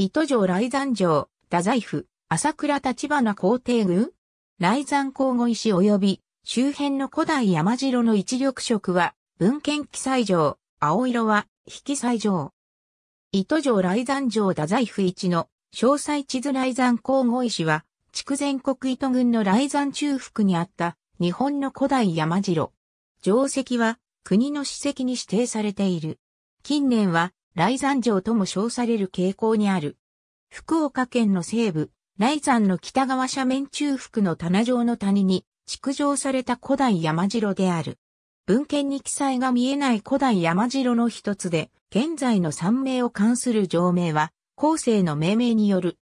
糸城雷山城、太宰府、朝倉立花皇帝群雷山皇后石及び周辺の古代山城の一緑色は文献記載上、青色は引き祭上。糸城雷山城太宰府一の詳細地図雷山皇后石は、筑前国糸群の雷山中腹にあった日本の古代山城。城石は国の史跡に指定されている。近年は雷山城とも称される傾向にある。福岡県の西部、雷山の北側斜面中腹の棚状の谷に築城された古代山城である。文献に記載が見えない古代山城の一つで、現在の山名を関する城名は、後世の命名による。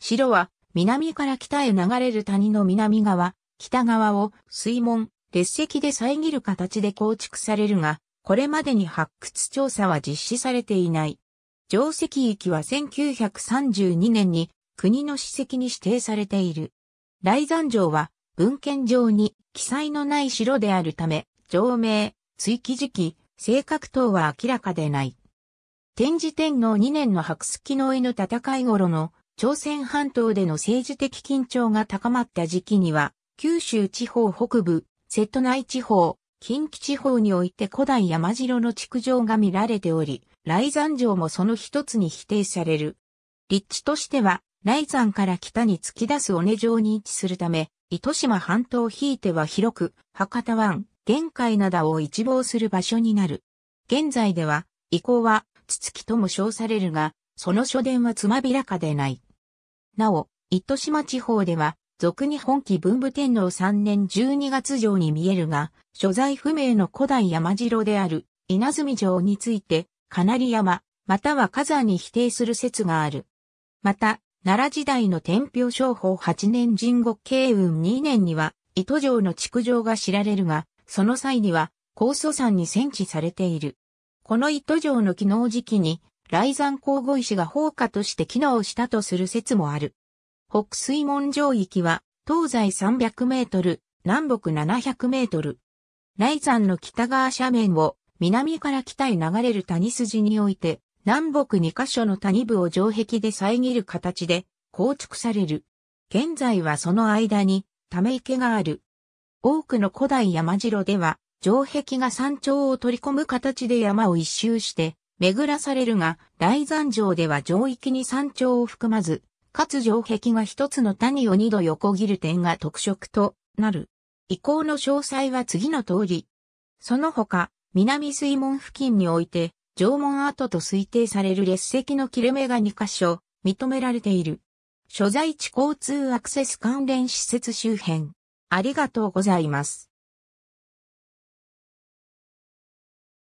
城は、南から北へ流れる谷の南側、北側を水門、列石で遮る形で構築されるが、これまでに発掘調査は実施されていない。定石域は1932年に国の史跡に指定されている。雷山城は文献上に記載のない城であるため、城名、追記時期、性格等は明らかでない。天智天皇2年の白月の井の戦い頃の朝鮮半島での政治的緊張が高まった時期には、九州地方北部、瀬戸内地方、近畿地方において古代山城の築城が見られており、雷山城もその一つに否定される。立地としては、雷山から北に突き出す尾根城に位置するため、糸島半島ひいては広く、博多湾、玄海灘を一望する場所になる。現在では、遺構は、つつきとも称されるが、その書伝はつまびらかでない。なお、糸島地方では、俗に本期文武天皇3年12月城に見えるが、所在不明の古代山城である稲積城について、かなり山、または火山に否定する説がある。また、奈良時代の天平商法8年神国慶雲2年には、糸城の築城が知られるが、その際には、高祖山に戦地されている。この糸城の機能時期に、雷山皇后石が放火として機能したとする説もある。北水門城域は、東西300メートル、南北700メートル。雷山の北側斜面を、南から北へ流れる谷筋において、南北2カ所の谷部を城壁で遮る形で、構築される。現在はその間に、ため池がある。多くの古代山城では、城壁が山頂を取り込む形で山を一周して、巡らされるが、雷山城では城域に山頂を含まず、かつ城壁が一つの谷を二度横切る点が特色となる。遺構の詳細は次の通り。その他、南水門付近において、縄文跡と推定される列石の切れ目が2カ所、認められている。所在地交通アクセス関連施設周辺。ありがとうございます。